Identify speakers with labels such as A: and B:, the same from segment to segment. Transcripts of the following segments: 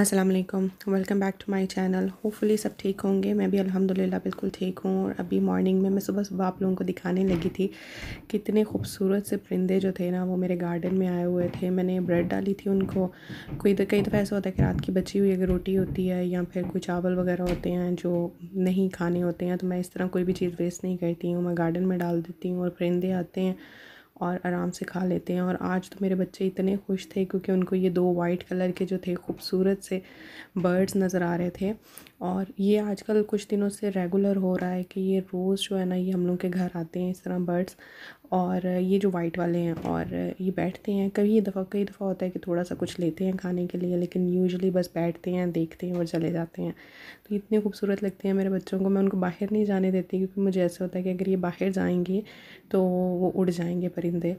A: Aslam welcome back to my channel hopefully सब ठीक होंगे मैं भी अल्हम्दुलिल्लाह बिल्कुल ठीक हूँ और अभी मॉर्निंग में मैं सुबह सुबह आप लोगों को दिखाने लगी थी कितने खूबसूरत से परिंदे जो थे ना वो मेरे गार्डन में आए हुए थे मैंने ब्रेड डाली थी उनको कोई तो कई दफ़ा ऐसा होता है कि रात की बची हुई अगर रोटी होती है या फिर कोई चावल वगैरह होते हैं जो नहीं खाने होते हैं तो मैं इस तरह कोई भी चीज़ वेस्ट नहीं करती हूँ मैं गार्डन में डाल देती हूँ और परिंदे आते हैं और आराम से खा लेते हैं और आज तो मेरे बच्चे इतने खुश थे क्योंकि उनको ये दो वाइट कलर के जो थे खूबसूरत से बर्ड्स नज़र आ रहे थे और ये आजकल कुछ दिनों से रेगुलर हो रहा है कि ये रोज़ जो है ना ये हम लोग के घर आते हैं इस तरह बर्ड्स और ये जो वाइट वाले हैं और ये बैठते हैं कई दफ़ा कई दफ़ा होता है कि थोड़ा सा कुछ लेते हैं खाने के लिए लेकिन यूजली बस बैठते हैं देखते हैं और चले जाते हैं तो इतने खूबसूरत लगते हैं मेरे बच्चों को मैं उनको बाहर नहीं जाने देती क्योंकि मुझे ऐसा होता है कि अगर ये बाहर जाएंगे तो वो उड़ जाएंगे परिंदे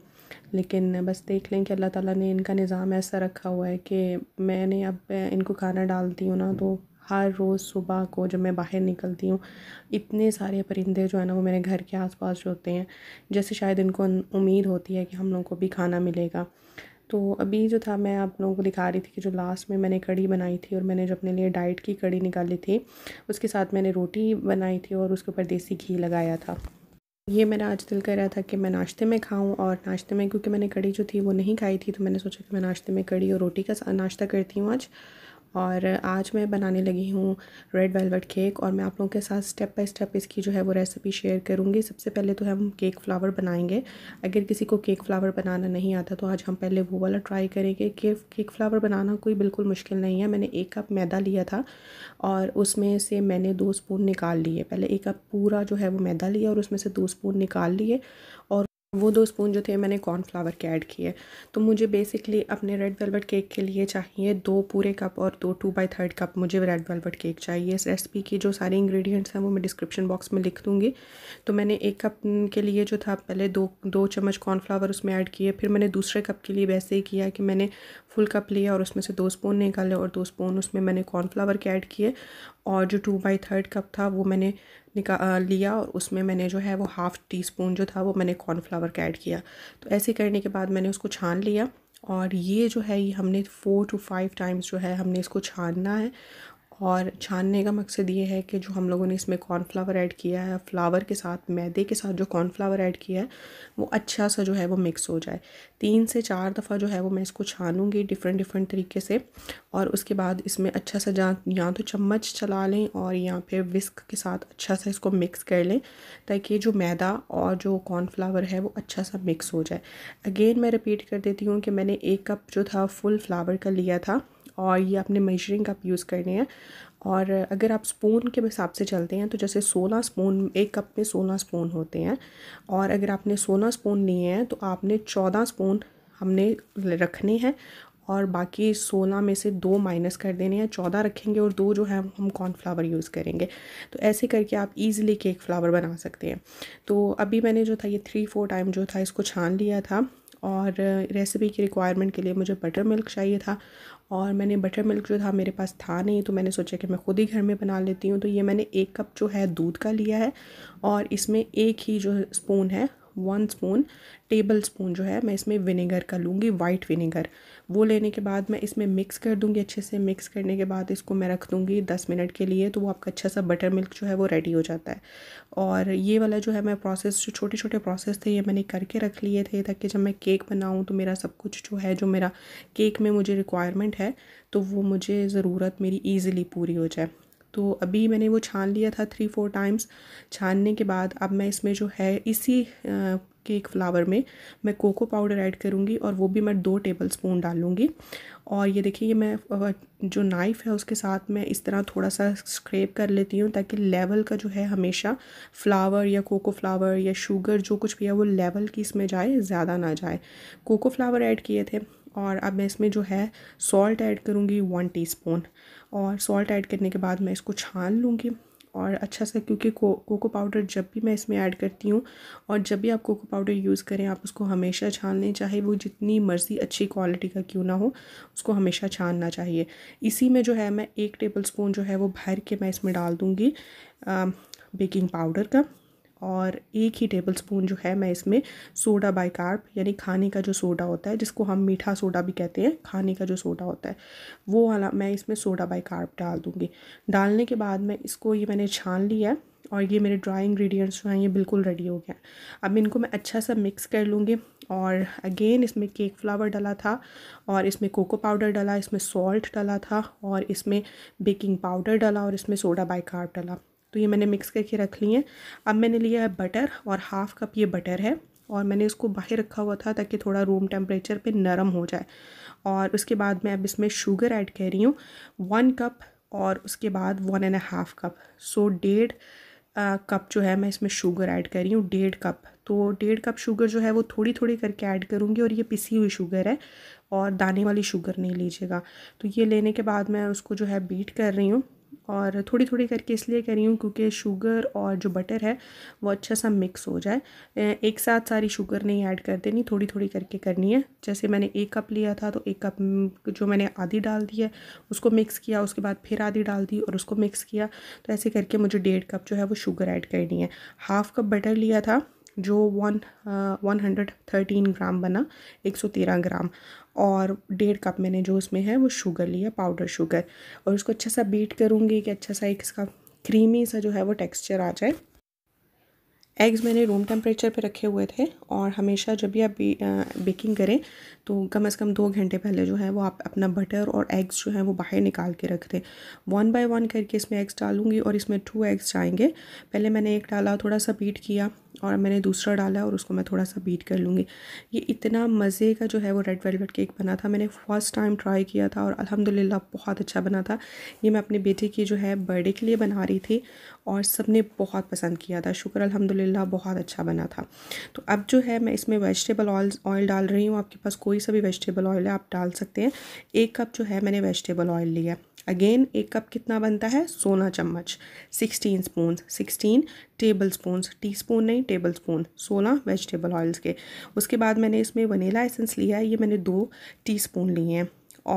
A: लेकिन बस देख लें कि अल्लाह ताला ने इनका निज़ाम ऐसा रखा हुआ है कि मैंने अब इनको खाना डालती हूँ ना तो हर रोज़ सुबह को जब मैं बाहर निकलती हूँ इतने सारे परिंदे जो है ना वो मेरे घर के आसपास जो होते हैं जैसे शायद इनको उम्मीद होती है कि हम लोगों को भी खाना मिलेगा तो अभी जो था मैं आप लोगों को दिखा रही थी कि जो लास्ट में मैंने कड़ी बनाई थी और मैंने जो अपने लिए डाइट की कड़ी निकाली थी उसके साथ मैंने रोटी बनाई थी और उसके ऊपर देसी घी लगाया था ये मेरा आज दिल कर रहा था कि मैं नाश्ते में खाऊं और नाश्ते में क्योंकि मैंने कड़ी जो थी वो नहीं खाई थी तो मैंने सोचा कि मैं नाश्ते में कड़ी और रोटी का नाश्ता करती हूँ आज और आज मैं बनाने लगी हूँ रेड वेलवेट केक और मैं आप लोगों के साथ स्टेप बाय स्टेप इसकी जो है वो रेसिपी शेयर करूँगी सबसे पहले तो हम केक फ्लावर बनाएंगे अगर किसी को केक फ्लावर बनाना नहीं आता तो आज हम पहले वो वाला ट्राई करेंगे केक केक फ्लावर बनाना कोई बिल्कुल मुश्किल नहीं है मैंने एक कप मैदा लिया था और उसमें से मैंने दो स्पून निकाल लिए पहले एक कप पूरा जो है वो मैदा लिया और उसमें से दो स्पून निकाल लिए और वो दो स्पून जो थे मैंने कॉर्नफ्लावर के ऐड किए तो मुझे बेसिकली अपने रेड वेलवेट केक के लिए चाहिए दो पूरे कप और दो टू बाई थर्ड कप मुझे रेड वेलवेट केक चाहिए इस रेसिपी की जो सारे इंग्रेडिएंट्स हैं वो मैं डिस्क्रिप्शन बॉक्स में लिख दूँगी तो मैंने एक कप के लिए जो था पहले दो दो चम्मच कॉर्नफ्लावर उसमें ऐड किए फिर मैंने दूसरे कप के लिए वैसे ही किया कि मैंने फुल कप लिया और उसमें से दो स्पून निकाले और दो स्पून उसमें मैंने कॉर्नफ्लावर के ऐड किए और जो टू बाई थर्ड कप था वो मैंने निका लिया और उसमें मैंने जो है वो हाफ़ टी स्पून जो था वो मैंने कॉर्नफ्लावर का ऐड किया तो ऐसे करने के बाद मैंने उसको छान लिया और ये जो है ये हमने फ़ोर टू फाइव टाइम्स जो है हमने इसको छानना है और छानने का मकसद ये है कि जो हम लोगों ने इसमें कॉर्नफ्लावर ऐड किया है फ्लावर के साथ मैदे के साथ जो कॉर्नफ्लावर ऐड किया है वो अच्छा सा जो है वो मिक्स हो जाए तीन से चार दफ़ा जो है वो मैं इसको छानूंगी डिफरेंट डिफरेंट तरीके से और उसके बाद इसमें अच्छा सा जा या तो चम्मच चला लें और या फिर विस्क के साथ अच्छा सा इसको मिक्स कर लें ताकि जो मैदा और जो कॉर्नफ्लावर है वो अच्छा सा मिक्स हो जाए अगेन मैं रिपीट कर देती हूँ कि मैंने एक कप जो था फुल फ्लावर का लिया था और ये अपने मेजरिंग कप यूज़ करने हैं और अगर आप स्पून के हिसाब से चलते हैं तो जैसे सोलह स्पून एक कप में सोलह स्पून होते हैं और अगर आपने सोलह स्पून लिए हैं तो आपने चौदह स्पून हमने रखने हैं और बाकी सोलह में से दो माइनस कर देने हैं चौदह रखेंगे और दो जो है हम कॉर्नफ्लावर यूज़ करेंगे तो ऐसे करके आप इजीली केक फ्लावर बना सकते हैं तो अभी मैंने जो था ये थ्री फोर टाइम जो था इसको छान लिया था और रेसिपी की रिक्वायरमेंट के लिए मुझे बटर मिल्क चाहिए था और मैंने बटर मिल्क जो था मेरे पास था नहीं तो मैंने सोचा कि मैं ख़ुद ही घर में बना लेती हूँ तो ये मैंने एक कप जो है दूध का लिया है और इसमें एक ही जो स्पून है वन स्पून टेबल स्पून जो है मैं इसमें विनेगर का लूँगी वाइट विनेगर वो लेने के बाद मैं इसमें मिक्स कर दूँगी अच्छे से मिक्स करने के बाद इसको मैं रख दूँगी दस मिनट के लिए तो वो आपका अच्छा सा बटर मिल्क जो है वो रेडी हो जाता है और ये वाला जो है मैं प्रोसेस जो छोटे छोटे प्रोसेस थे ये मैंने करके रख लिए थे ताकि जब मैं केक बनाऊँ तो मेरा सब कुछ जो है जो मेरा केक में मुझे रिक्वायरमेंट है तो वो मुझे ज़रूरत मेरी ईज़िली पूरी हो जाए तो अभी मैंने वो छान लिया था थ्री फोर टाइम्स छानने के बाद अब मैं इसमें जो है इसी केक फ्लावर में मैं कोको पाउडर ऐड करूँगी और वो भी मैं दो टेबल स्पून डालूँगी और ये देखिए ये मैं जो नाइफ़ है उसके साथ मैं इस तरह थोड़ा सा स्क्रेप कर लेती हूँ ताकि लेवल का जो है हमेशा फ्लावर या कोको फ्लावर या शुगर जो कुछ भी है वो लेवल की इसमें जाए ज़्यादा ना जाए कोको फ्लावर ऐड किए थे और अब मैं इसमें जो है सॉल्ट ऐड करूँगी वन टीस्पून और सॉल्ट ऐड करने के बाद मैं इसको छान लूँगी और अच्छा सा क्योंकि को, कोको पाउडर जब भी मैं इसमें ऐड करती हूँ और जब भी आप कोको पाउडर यूज़ करें आप उसको हमेशा छान लें चाहे वो जितनी मर्ज़ी अच्छी क्वालिटी का क्यों ना हो उसको हमेशा छानना चाहिए इसी में जो है मैं एक टेबल स्पून जो है वो भर के मैं इसमें डाल दूँगी बेकिंग पाउडर का और एक ही टेबल स्पून जो है मैं इसमें सोडा बाइकार्प यानी खाने का जो सोडा होता है जिसको हम मीठा सोडा भी कहते हैं खाने का जो सोडा होता है वो वाला मैं इसमें सोडा बाइकार्प डाल दूँगी डालने के बाद मैं इसको ये मैंने छान लिया है और ये मेरे ड्राई इंग्रेडिएंट्स जो हैं ये बिल्कुल रेडी हो गया अब इनको मैं अच्छा सा मिक्स कर लूँगी और अगेन इसमें केक फ्लावर डाला था और इसमें कोको पाउडर डाला इसमें सॉल्ट डाला था और इसमें बेकिंग पाउडर डाला और इसमें सोडा बाइकार्ब डाला तो ये मैंने मिक्स करके रख ली हैं अब मैंने लिया है बटर और हाफ़ कप ये बटर है और मैंने इसको बाहर रखा हुआ था ताकि थोड़ा रूम टेम्परेचर पे नरम हो जाए और उसके बाद मैं अब इसमें शुगर ऐड कर रही हूँ वन कप और उसके बाद one and half cup so डेढ़ कप जो है मैं इसमें शुगर ऐड कर रही हूँ डेढ़ कप तो डेढ़ कप शुगर जो है वो थोड़ी थोड़ी करके ऐड करूँगी और ये पिसी हुई शुगर है और दाने वाली शुगर नहीं लीजिएगा तो ये लेने के बाद मैं उसको जो है बीट कर रही हूँ और थोड़ी थोड़ी करके इसलिए कर रही हूँ क्योंकि शुगर और जो बटर है वो अच्छा सा मिक्स हो जाए एक साथ सारी शुगर नहीं ऐड कर देनी थोड़ी थोड़ी करके करनी है जैसे मैंने एक कप लिया था तो एक कप जो मैंने आधी डाल दी है उसको मिक्स किया उसके बाद फिर आधी डाल दी और उसको मिक्स किया तो ऐसे करके मुझे डेढ़ कप जो है वो शुगर ऐड करनी है हाफ़ कप बटर लिया था जो one one hundred thirteen gram बना एक सौ तेरह ग्राम और डेढ़ कप मैंने जो उसमें है वो शुगर लिया पाउडर शुगर और उसको अच्छा सा बीट करूँगी कि अच्छा सा एक इसका क्रीमी सा जो है वो टेक्सचर आ जाए एग्स मैंने रूम टेम्परेचर पे रखे हुए थे और हमेशा जब भी आप बेकिंग uh, करें तो कम से कम दो घंटे पहले जो है वो आप अपना बटर और एग्स जो है वो बाहर निकाल के रख दें वन बाय वन करके इसमें एग्स डालूंगी और इसमें टू एग्स जाएंगे पहले मैंने एक डाला थोड़ा सा बीट किया और मैंने दूसरा डाला और उसको मैं थोड़ा सा बीट कर लूँगी ये इतना मज़े का जो है वो रेड वेलवेट केक बना था मैंने फ़र्स्ट टाइम ट्राई किया था और अल्हम्दुलिल्लाह बहुत अच्छा बना था ये मैं अपने बेटे की जो है बर्थडे के लिए बना रही थी और सब ने बहुत पसंद किया था शुक्र अल्हम्दुलिल्लाह बहुत अच्छा बना था तो अब जो है मैं इसमें वेजिटेबल ऑयल ऑयल डाल रही हूँ आपके पास कोई सा भी वेजिटेबल ऑयल है आप डाल सकते हैं एक कप जो है मैंने वेजिटेबल ऑयल लिया अगेन एक कप कितना बनता है सोलह चम्मच sixteen spoon sixteen table spoon tea spoon नहीं टेबल स्पून सोलह वेजिटेबल ऑयल्स के उसके बाद मैंने इसमें वनीला एसेंस लिया है ये मैंने दो टीस्पून लिए हैं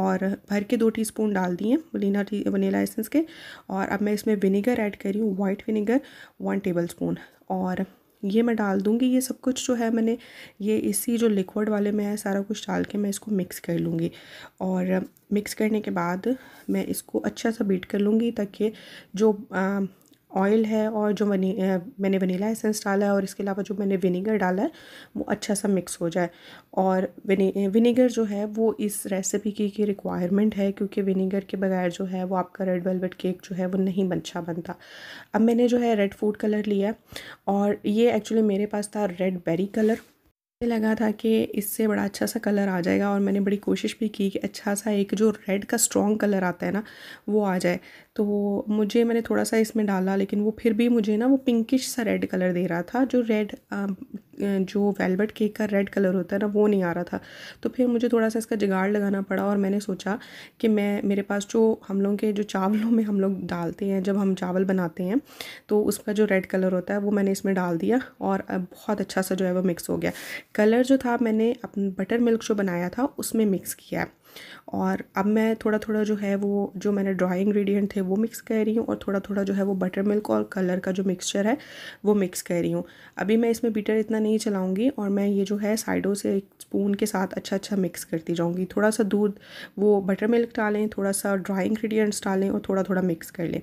A: और भर के दो टीस्पून डाल दिए वनीला टी वनीला एसेंस के और अब मैं इसमें विनीगर ऐड कर रही हूँ white vinegar one table spoon और ये मैं डाल दूँगी ये सब कुछ जो है मैंने ये इसी जो लिक्विड वाले में है सारा कुछ डाल के मैं इसको मिक्स कर लूँगी और मिक्स करने के बाद मैं इसको अच्छा सा बीट कर लूँगी ताकि जो आ, ऑयल है और जो वनी मैंने वनीला एसेंस डाला है और इसके अलावा जो मैंने विनीगर डाला है वो अच्छा सा मिक्स हो जाए और विनी विनीगर जो है वो इस रेसिपी की, की रिक्वायरमेंट है क्योंकि विनीगर के बगैर जो है वो आपका रेड वेलवेट केक जो है वो नहीं अच्छा बनता अब मैंने जो है रेड फूड कलर लिया और ये एक्चुअली मेरे पास था रेड बेरी कलर मुझे लगा था कि इससे बड़ा अच्छा सा कलर आ जाएगा और मैंने बड़ी कोशिश भी की कि अच्छा सा एक जो रेड का स्ट्रॉन्ग कलर आता है ना वो आ जाए तो मुझे मैंने थोड़ा सा इसमें डाला लेकिन वो फिर भी मुझे ना वो पिंकिश सा रेड कलर दे रहा था जो रेड जो वेलवेट केक का रेड कलर होता है ना वो नहीं आ रहा था तो फिर मुझे थोड़ा सा इसका जुगाड़ लगाना पड़ा और मैंने सोचा कि मैं मेरे पास जो हम लोगों के जो चावलों में हम लोग डालते हैं जब हम चावल बनाते हैं तो उसका जो रेड कलर होता है वो मैंने इसमें डाल दिया और बहुत अच्छा सा जो है वो मिक्स हो गया कलर जो था मैंने अपना बटर मिल्क जो बनाया था उसमें मिक्स किया है और अब मैं थोड़ा थोड़ा जो है वो जो मैंने ड्राई इंग्रेडिएंट थे वो मिक्स कर रही हूँ और थोड़ा थोड़ा जो है वो बटर मिल्क और कलर का जो मिक्सचर है वो मिक्स कर रही हूँ अभी मैं इसमें बीटर इतना नहीं चलाऊँगी और मैं ये जो है साइडों से एक स्पून के साथ अच्छा अच्छा मिक्स करती जाऊँगी थोड़ा सा दूध वो बटर मिल्क डालें थोड़ा सा ड्राई इंग्रीडियंट्स डालें और थोड़ा थोड़ा मिक्स कर लें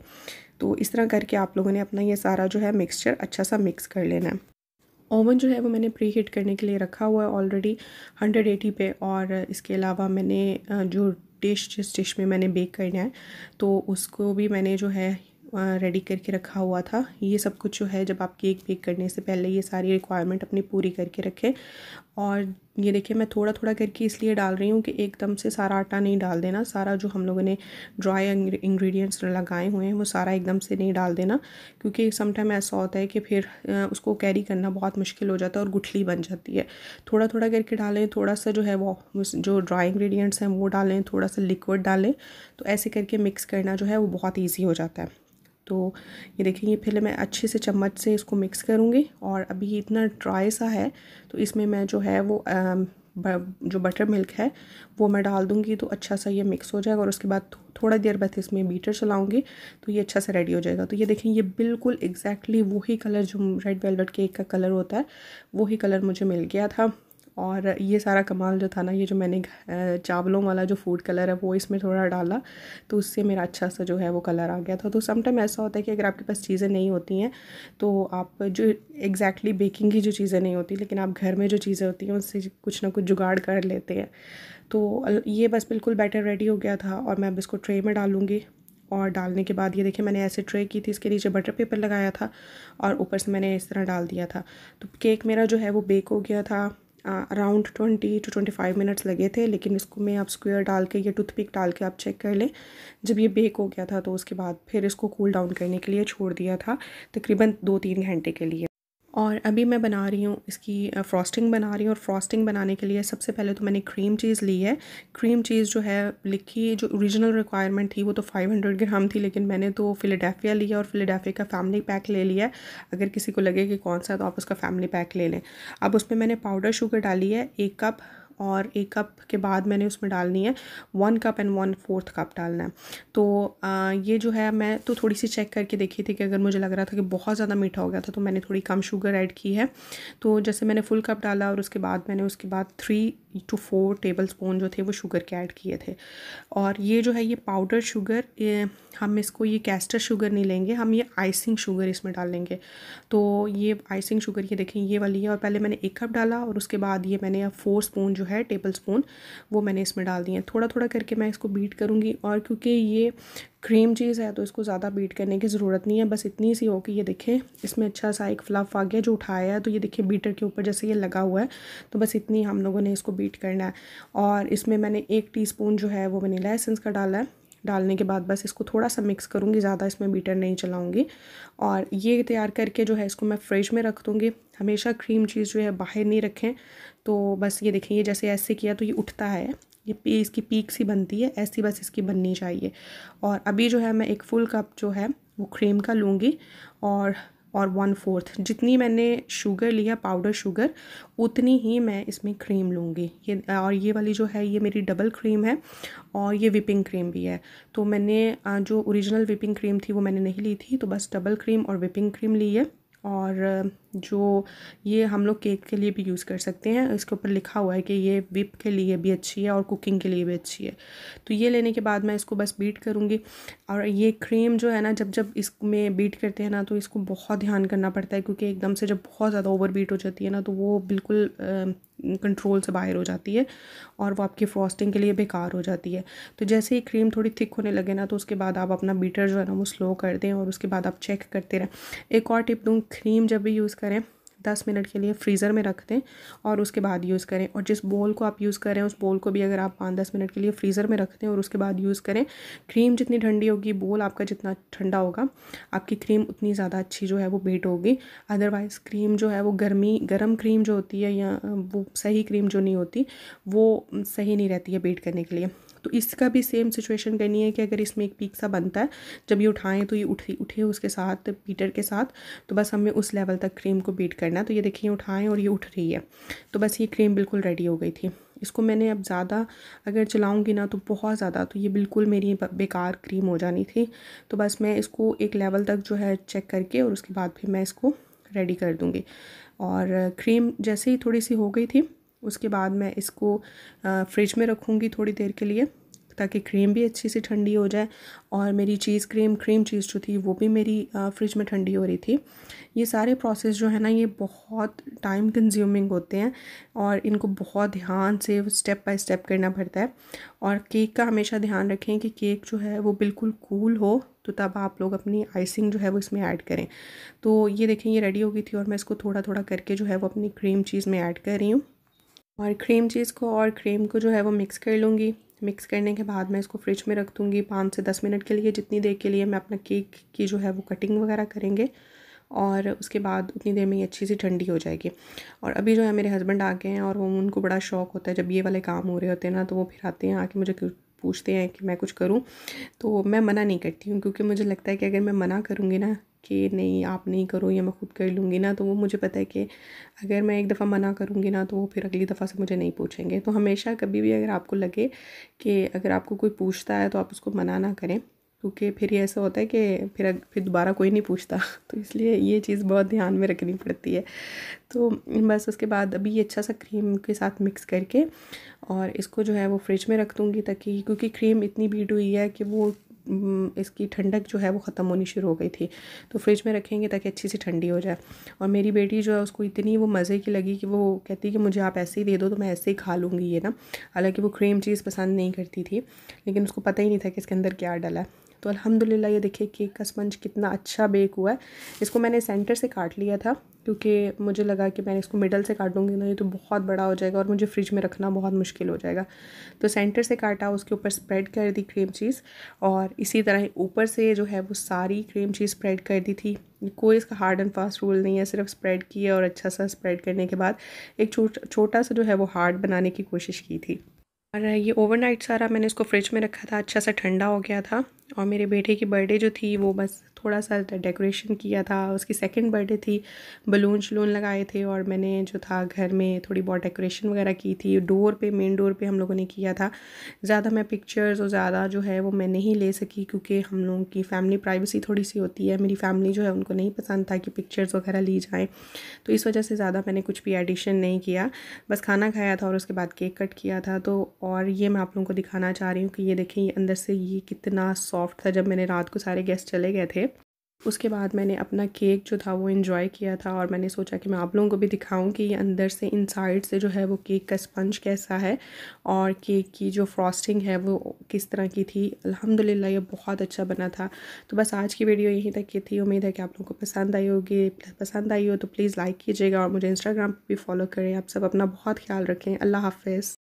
A: तो इस तरह करके आप लोगों ने अपना ये सारा जो है मिक्सचर अच्छा सा मिक्स कर लेना है ओवन जो है वो मैंने प्री हीट करने के लिए रखा हुआ है ऑलरेडी हंड्रेड एटी पे और इसके अलावा मैंने जो डिश जिस डिश में मैंने बेक करना है तो उसको भी मैंने जो है रेडी करके रखा हुआ था ये सब कुछ जो है जब आप केक बेक करने से पहले ये सारी रिक्वायरमेंट अपनी पूरी करके रखें और ये देखिए मैं थोड़ा थोड़ा करके इसलिए डाल रही हूँ कि एकदम से सारा आटा नहीं डाल देना सारा जो हम लोगों ने ड्राई इंग्रेडिएंट्स लगाए हुए हैं वो सारा एकदम से नहीं डाल देना क्योंकि समटाइम ऐसा होता है कि फिर उसको कैरी करना बहुत मुश्किल हो जाता है और गुठली बन जाती है थोड़ा थोड़ा करके डालें थोड़ा सा जो है वो जो ड्राई इंग्रेडिएंट्स हैं वो डालें थोड़ा सा लिक्विड डालें तो ऐसे करके मिक्स करना जो है वो बहुत ईजी हो जाता है तो ये देखें ये पहले मैं अच्छे से चम्मच से इसको मिक्स करूँगी और अभी इतना ड्राई सा है तो इसमें मैं जो है वो आ, जो बटर मिल्क है वो मैं डाल दूँगी तो अच्छा सा ये मिक्स हो जाएगा और उसके बाद थोड़ा देर बाद इसमें बीटर चलाऊँगी तो ये अच्छा सा रेडी हो जाएगा तो ये देखें ये बिल्कुल एग्जैक्टली वही कलर जो रेड वेलवेट केक का कलर होता है वही कलर मुझे मिल गया था और ये सारा कमाल जो था ना ये जो मैंने चावलों वाला जो फूड कलर है वो इसमें थोड़ा डाला तो उससे मेरा अच्छा सा जो है वो कलर आ गया था तो समटाइम ऐसा होता है कि अगर आपके पास चीज़ें नहीं होती हैं तो आप जो एग्जैक्टली exactly बेकिंग की जो चीज़ें नहीं होती लेकिन आप घर में जो चीज़ें होती हैं उनसे कुछ ना कुछ जुगाड़ कर लेते हैं तो ये बस बिल्कुल बैटर रेडी हो गया था और मैं अब इसको ट्रे में डालूँगी और डालने के बाद ये देखिए मैंने ऐसे ट्रे की थी इसके नीचे बटर पेपर लगाया था और ऊपर से मैंने इस तरह डाल दिया था तो केक मेरा जो है वो बेक हो गया था around twenty to twenty five minutes लगे थे लेकिन इसको मैं आप स्क्वेयर डाल के या टूथपिक डाल के आप चेक कर लें जब ये बेक हो गया था तो उसके बाद फिर इसको कूल डाउन करने के लिए छोड़ दिया था तकरीबन दो तीन घंटे के लिए और अभी मैं बना रही हूँ इसकी फ्रॉस्टिंग बना रही हूँ और फ्रॉस्टिंग बनाने के लिए सबसे पहले तो मैंने क्रीम चीज़ ली है क्रीम चीज़ जो है लिखी जो ओरिजिनल रिक्वायरमेंट थी वो तो 500 ग्राम थी लेकिन मैंने तो फिलेडाफिया लिया और फिलेडाफिया का फैमिली पैक ले लिया अगर किसी को लगे कि कौन सा तो आप उसका फैमिली पैक ले लें अब उसमें मैंने पाउडर शुगर डाली है एक कप और एक कप के बाद मैंने उसमें डालनी है one cup and one fourth cup डालना है तो आ, ये जो है मैं तो थोड़ी सी चेक करके देखी थी कि अगर मुझे लग रहा था कि बहुत ज़्यादा मीठा हो गया था तो मैंने थोड़ी कम शुगर ऐड की है तो जैसे मैंने फुल कप डाला और उसके बाद मैंने उसके बाद three to four table spoon जो थे वो शुगर के ऐड किए थे और ये जो है ये पाउडर शुगर ये, हम इसको ये कैस्टर शुगर नहीं लेंगे हम ये आइसिंग शुगर इसमें डाल लेंगे तो ये आइसिंग शुगर ये देखें ये वाली है और पहले मैंने एक कप डाला और उसके बाद ये मैंने फोर स्पून जो है टेबल स्पून वो मैंने इसमें डाल दिए थोड़ा थोड़ा करके मैं इसको बीट करूँगी और क्योंकि ये क्रीम चीज़ है तो इसको ज़्यादा बीट करने की ज़रूरत नहीं है बस इतनी सी हो कि ये देखें इसमें अच्छा सा एक फ्लफ आ गया जो उठाया है तो ये देखिए बीटर के ऊपर जैसे ये लगा हुआ है तो बस इतनी हम लोगों ने इसको बीट करना है और इसमें मैंने एक टी जो है वो वनीला एसेंस का डाला है डालने के बाद बस इसको थोड़ा सा मिक्स करूँगी ज़्यादा इसमें बीटर नहीं चलाऊँगी और ये तैयार करके जो है इसको मैं फ्रिज में रख दूँगी हमेशा क्रीम चीज़ जो है बाहर नहीं रखें तो बस ये देखें ये जैसे ऐसे किया तो ये उठता है ये इसकी पीक सी बनती है ऐसी बस इसकी बननी चाहिए और अभी जो है मैं एक फुल कप जो है वो क्रीम का लूँगी और और वन फोर्थ जितनी मैंने शुगर लिया पाउडर शुगर उतनी ही मैं इसमें क्रीम लूँगी ये और ये वाली जो है ये मेरी डबल क्रीम है और ये विपिंग क्रीम भी है तो मैंने जो ओरिजिनल विपिंग क्रीम थी वो मैंने नहीं ली थी तो बस डबल क्रीम और विपिंग क्रीम ली है और जो ये हम लोग केक के लिए भी यूज़ कर सकते हैं इसके ऊपर लिखा हुआ है कि ये विप के लिए भी अच्छी है और कुकिंग के लिए भी अच्छी है तो ये लेने के बाद मैं इसको बस बीट करूँगी और ये क्रीम जो है ना जब जब इसमें बीट करते हैं ना तो इसको बहुत ध्यान करना पड़ता है क्योंकि एकदम से जब बहुत ज़्यादा ओवर बीट हो जाती है ना तो वो बिल्कुल कंट्रोल से बाहर हो जाती है और वो आपकी फ्रॉस्टिंग के लिए बेकार हो जाती है तो जैसे ही क्रीम थोड़ी थिक होने लगे ना तो उसके बाद आप अपना बीटर जो है ना वो स्लो कर दें और उसके बाद आप चेक करते रहें एक और टिप दूँ क्रीम जब भी यूज़ करें दस मिनट के लिए फ्रीज़र में रख दें और उसके बाद यूज़ करें और जिस बॉल को आप यूज़ कर रहे हैं उस बॉल को भी अगर आप पाँच दस मिनट के लिए फ्रीज़र में रख दें और उसके बाद यूज़ करें क्रीम जितनी ठंडी होगी बोल आपका जितना ठंडा होगा आपकी क्रीम उतनी ज़्यादा अच्छी जो है वो बीट होगी अदरवाइज़ क्रीम जो है वो गर्मी गर्म क्रीम जो होती है या वो सही क्रीम जो नहीं होती वो सही नहीं रहती है बीट करने के लिए तो इसका भी सेम सिचुएशन करनी है कि अगर इसमें एक पीक सा बनता है जब ये उठाएं तो ये उठ उठे उसके साथ पीटर के साथ तो बस हमें उस लेवल तक क्रीम को बीट करना है तो ये देखिए उठाएं और ये उठ रही है तो बस ये क्रीम बिल्कुल रेडी हो गई थी इसको मैंने अब ज़्यादा अगर चलाऊँगी ना तो बहुत ज़्यादा तो ये बिल्कुल मेरी बेकार क्रीम हो जानी थी तो बस मैं इसको एक लेवल तक जो है चेक करके और उसके बाद फिर मैं इसको रेडी कर दूँगी और क्रीम जैसे ही थोड़ी सी हो गई थी उसके बाद मैं इसको फ्रिज में रखूँगी थोड़ी देर के लिए ताकि क्रीम भी अच्छी सी ठंडी हो जाए और मेरी चीज़ क्रीम क्रीम चीज़ जो थी वो भी मेरी फ्रिज में ठंडी हो रही थी ये सारे प्रोसेस जो है ना ये बहुत टाइम कंज्यूमिंग होते हैं और इनको बहुत ध्यान से स्टेप बाय स्टेप करना पड़ता है और केक का हमेशा ध्यान रखें कि केक जो है वो बिल्कुल कूल हो तो तब आप लोग अपनी आइसिंग जो है वो इसमें ऐड करें तो ये देखें ये रेडी हो गई थी और मैं इसको थोड़ा थोड़ा करके जो है वो अपनी क्रीम चीज़ में ऐड कर रही हूँ और क्रीम चीज़ को और क्रीम को जो है वो मिक्स कर लूँगी मिक्स करने के बाद मैं इसको फ्रिज में रख दूँगी पाँच से दस मिनट के लिए जितनी देर के लिए मैं अपना केक की जो है वो कटिंग वगैरह करेंगे और उसके बाद उतनी देर में ये अच्छी सी ठंडी हो जाएगी और अभी जो है मेरे हस्बैंड आ गए हैं और वो उनको बड़ा शौक होता है जब ये वाले काम हो रहे होते हैं ना तो वो फिर आते हैं आके मुझे पूछते हैं कि मैं कुछ करूं तो मैं मना नहीं करती हूँ क्योंकि मुझे लगता है कि अगर मैं मना करूँगी ना कि नहीं आप नहीं करो या मैं खुद कर लूँगी ना तो वो मुझे पता है कि अगर मैं एक दफ़ा मना करूँगी ना तो वो फिर अगली दफ़ा से मुझे नहीं पूछेंगे तो हमेशा कभी भी अगर आपको लगे कि अगर आपको कोई पूछता है तो आप उसको मना ना करें क्योंकि फिर ये ऐसा होता है कि फिर फिर दोबारा कोई नहीं पूछता तो इसलिए ये चीज़ बहुत ध्यान में रखनी पड़ती है तो बस उसके बाद अभी ये अच्छा सा क्रीम के साथ मिक्स करके और इसको जो है वो फ्रिज में रख दूँगी ताकि क्योंकि क्रीम इतनी बीट हुई है कि वो इसकी ठंडक जो है वो ख़त्म होनी शुरू हो गई थी तो फ्रिज में रखेंगे ताकि अच्छी सी ठंडी हो जाए और मेरी बेटी जो है उसको इतनी वो मज़े की लगी कि वो कहती है कि मुझे आप ऐसे ही दे दो तो मैं ऐसे ही खा लूँगी ये ना हालांकि वो क्रीम चीज़ पसंद नहीं करती थी लेकिन उसको पता ही नहीं था कि इसके अंदर क्या डला है तो अल्हम्दुलिल्लाह ये देखिए केक का स्पंज कितना अच्छा बेक हुआ है इसको मैंने सेंटर से काट लिया था क्योंकि मुझे लगा कि मैंने इसको मिडल से काटूँगी ना ये तो बहुत बड़ा हो जाएगा और मुझे फ्रिज में रखना बहुत मुश्किल हो जाएगा तो सेंटर से काटा उसके ऊपर स्प्रेड कर दी क्रीम चीज़ और इसी तरह ऊपर से जो है वो सारी क्रीम चीज़ स्प्रेड कर दी थी कोई इसका हार्ड एंड फास्ट रूल नहीं है सिर्फ स्प्रेड किया और अच्छा सा स्प्रेड करने के बाद एक छोटा सा जो है वो हार्ड बनाने की कोशिश की थी और ये ओवरनाइट सारा मैंने इसको फ्रिज में रखा था अच्छा सा ठंडा हो गया था और मेरे बेटे की बर्थडे जो थी वो बस थोड़ा सा डेकोरेशन किया था उसकी सेकंड बर्थडे थी बलून शलून लगाए थे और मैंने जो था घर में थोड़ी बहुत डेकोरेशन वगैरह की थी डोर पे मेन डोर पे हम लोगों ने किया था ज़्यादा मैं पिक्चर्स और ज़्यादा जो है वो मैं नहीं ले सकी क्योंकि हम लोगों की फ़ैमिली प्राइवेसी थोड़ी सी होती है मेरी फैमिली जो है उनको नहीं पसंद था कि पिक्चर्स वगैरह ली जाएँ तो इस वजह से ज़्यादा मैंने कुछ भी एडिशन नहीं किया बस खाना खाया था और उसके बाद केक कट किया था तो और ये मैं आप लोगों को दिखाना चाह रही हूँ कि ये देखें ये अंदर से ये कितना सॉफ्ट था जब मैंने रात को सारे गेस्ट चले गए थे उसके बाद मैंने अपना केक जो था वो इन्जॉय किया था और मैंने सोचा कि मैं आप लोगों को भी दिखाऊं कि ये अंदर से इनसाइड से जो है वो केक का स्पंज कैसा है और केक की जो फ्रॉस्टिंग है वो किस तरह की थी अल्हम्दुलिल्लाह ये बहुत अच्छा बना था तो बस आज की वीडियो यहीं तक की थी उम्मीद है कि आप लोगों को पसंद आई होगी पसंद आई हो तो प्लीज़ लाइक कीजिएगा और मुझे इंस्टाग्राम पर भी फॉलो करें आप सब अपना बहुत ख्याल रखें अल्लाह हाफिज़